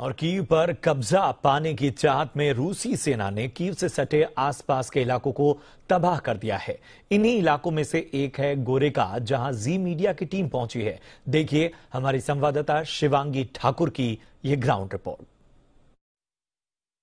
और कीव पर कब्जा पाने की चाहत में रूसी सेना ने कीव से सटे आसपास के इलाकों को तबाह कर दिया है इन्हीं इलाकों में से एक है गोरेका जहां जी मीडिया की टीम पहुंची है देखिए हमारी संवाददाता शिवांगी ठाकुर की यह ग्राउंड रिपोर्ट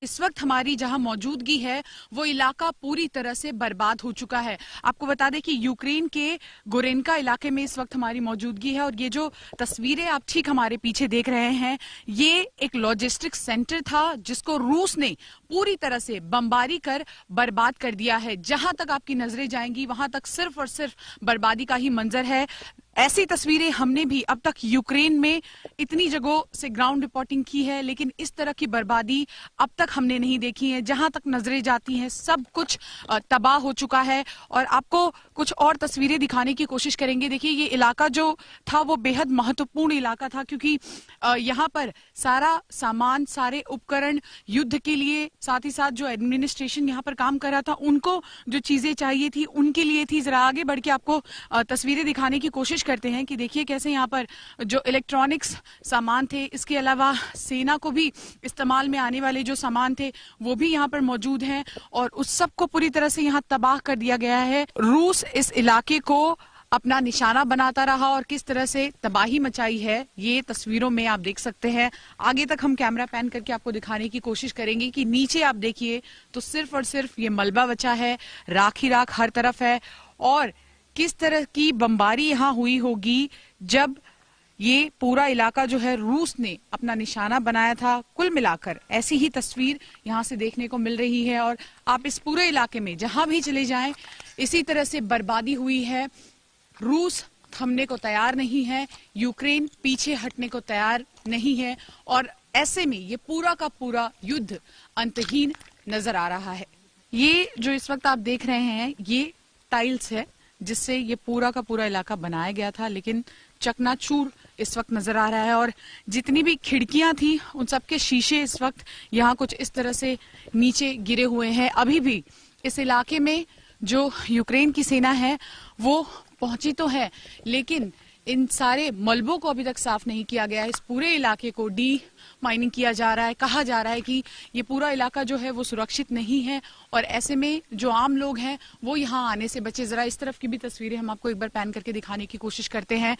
इस वक्त हमारी जहां मौजूदगी है वो इलाका पूरी तरह से बर्बाद हो चुका है आपको बता दें कि यूक्रेन के गोरेनका इलाके में इस वक्त हमारी मौजूदगी है और ये जो तस्वीरें आप ठीक हमारे पीछे देख रहे हैं ये एक लॉजिस्टिक सेंटर था जिसको रूस ने पूरी तरह से बमबारी कर बर्बाद कर दिया है जहां तक आपकी नजरें जाएंगी वहां तक सिर्फ और सिर्फ बर्बादी का ही मंजर है ऐसी तस्वीरें हमने भी अब तक यूक्रेन में इतनी जगहों से ग्राउंड रिपोर्टिंग की है लेकिन इस तरह की बर्बादी अब तक हमने नहीं देखी है जहां तक नजरें जाती हैं सब कुछ तबाह हो चुका है और आपको कुछ और तस्वीरें दिखाने की कोशिश करेंगे देखिए ये इलाका जो था वो बेहद महत्वपूर्ण इलाका था क्योंकि यहाँ पर सारा सामान सारे उपकरण युद्ध के लिए साथ ही साथ जो एडमिनिस्ट्रेशन यहाँ पर काम कर रहा था उनको जो चीजें चाहिए थी उनके लिए थी जरा आगे बढ़ के आपको तस्वीरें दिखाने की कोशिश कोशिश करते हैं कि देखिए कैसे यहाँ पर जो इलेक्ट्रॉनिक्स सामान थे इसके अलावा सेना को भी इस्तेमाल में आने वाले जो सामान थे वो भी यहाँ पर मौजूद हैं और उस को पूरी तरह से यहाँ तबाह कर दिया गया है रूस इस इलाके को अपना निशाना बनाता रहा और किस तरह से तबाही मचाई है ये तस्वीरों में आप देख सकते हैं आगे तक हम कैमरा पैन करके आपको दिखाने की कोशिश करेंगे कि नीचे आप देखिए तो सिर्फ और सिर्फ ये मलबा बचा है राख ही राख हर तरफ है और किस तरह की बमबारी यहाँ हुई होगी जब ये पूरा इलाका जो है रूस ने अपना निशाना बनाया था कुल मिलाकर ऐसी ही तस्वीर यहाँ से देखने को मिल रही है और आप इस पूरे इलाके में जहां भी चले जाएं इसी तरह से बर्बादी हुई है रूस थमने को तैयार नहीं है यूक्रेन पीछे हटने को तैयार नहीं है और ऐसे में ये पूरा का पूरा युद्ध अंतहीन नजर आ रहा है ये जो इस वक्त आप देख रहे हैं ये टाइल्स है जिससे ये पूरा का पूरा इलाका बनाया गया था लेकिन चकनाचूर इस वक्त नजर आ रहा है और जितनी भी खिड़कियां थी उन सबके शीशे इस वक्त यहाँ कुछ इस तरह से नीचे गिरे हुए हैं अभी भी इस इलाके में जो यूक्रेन की सेना है वो पहुंची तो है लेकिन इन सारे मलबों को अभी तक साफ नहीं किया गया है इस पूरे इलाके को डी माइनिंग किया जा रहा है कहा जा रहा है कि ये पूरा इलाका जो है वो सुरक्षित नहीं है और ऐसे में जो आम लोग हैं वो यहाँ आने से बचे जरा इस तरफ की भी तस्वीरें हम आपको एक बार पैन करके दिखाने की कोशिश करते हैं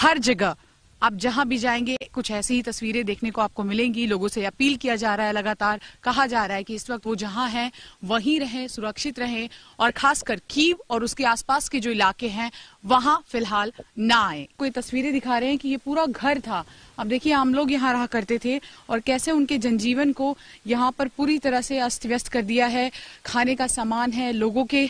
हर जगह आप जहां भी जाएंगे कुछ ऐसी ही तस्वीरें देखने को आपको मिलेंगी लोगों से अपील किया जा रहा है लगातार कहा जा रहा है कि इस वक्त वो जहां हैं वहीं रहें सुरक्षित रहें और खासकर कीव और उसके आसपास के जो इलाके हैं वहां फिलहाल ना आए कोई तस्वीरें दिखा रहे हैं कि ये पूरा घर था अब देखिए हम लोग यहाँ रहा करते थे और कैसे उनके जनजीवन को यहाँ पर पूरी तरह से अस्त व्यस्त कर दिया है खाने का सामान है लोगों के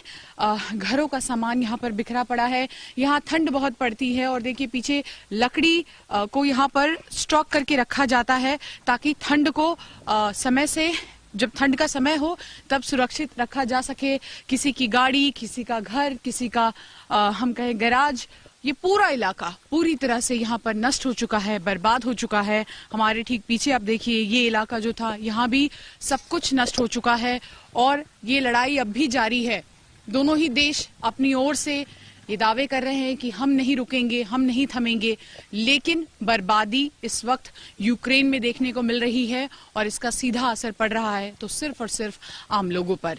घरों का सामान यहाँ पर बिखरा पड़ा है यहाँ ठंड बहुत पड़ती है और देखिए पीछे लकड़ी को यहाँ पर स्टॉक करके रखा जाता है ताकि ठंड को समय से जब ठंड का समय हो तब सुरक्षित रखा जा सके किसी की गाड़ी किसी का घर किसी का आ, हम कहें गैराज ये पूरा इलाका पूरी तरह से यहाँ पर नष्ट हो चुका है बर्बाद हो चुका है हमारे ठीक पीछे आप देखिए ये इलाका जो था यहाँ भी सब कुछ नष्ट हो चुका है और ये लड़ाई अब भी जारी है दोनों ही देश अपनी ओर से ये दावे कर रहे हैं कि हम नहीं रुकेंगे हम नहीं थमेंगे लेकिन बर्बादी इस वक्त यूक्रेन में देखने को मिल रही है और इसका सीधा असर पड़ रहा है तो सिर्फ और सिर्फ आम लोगों पर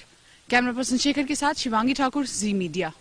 कैमरा पर्सन शेखर के साथ शिवांगी ठाकुर जी मीडिया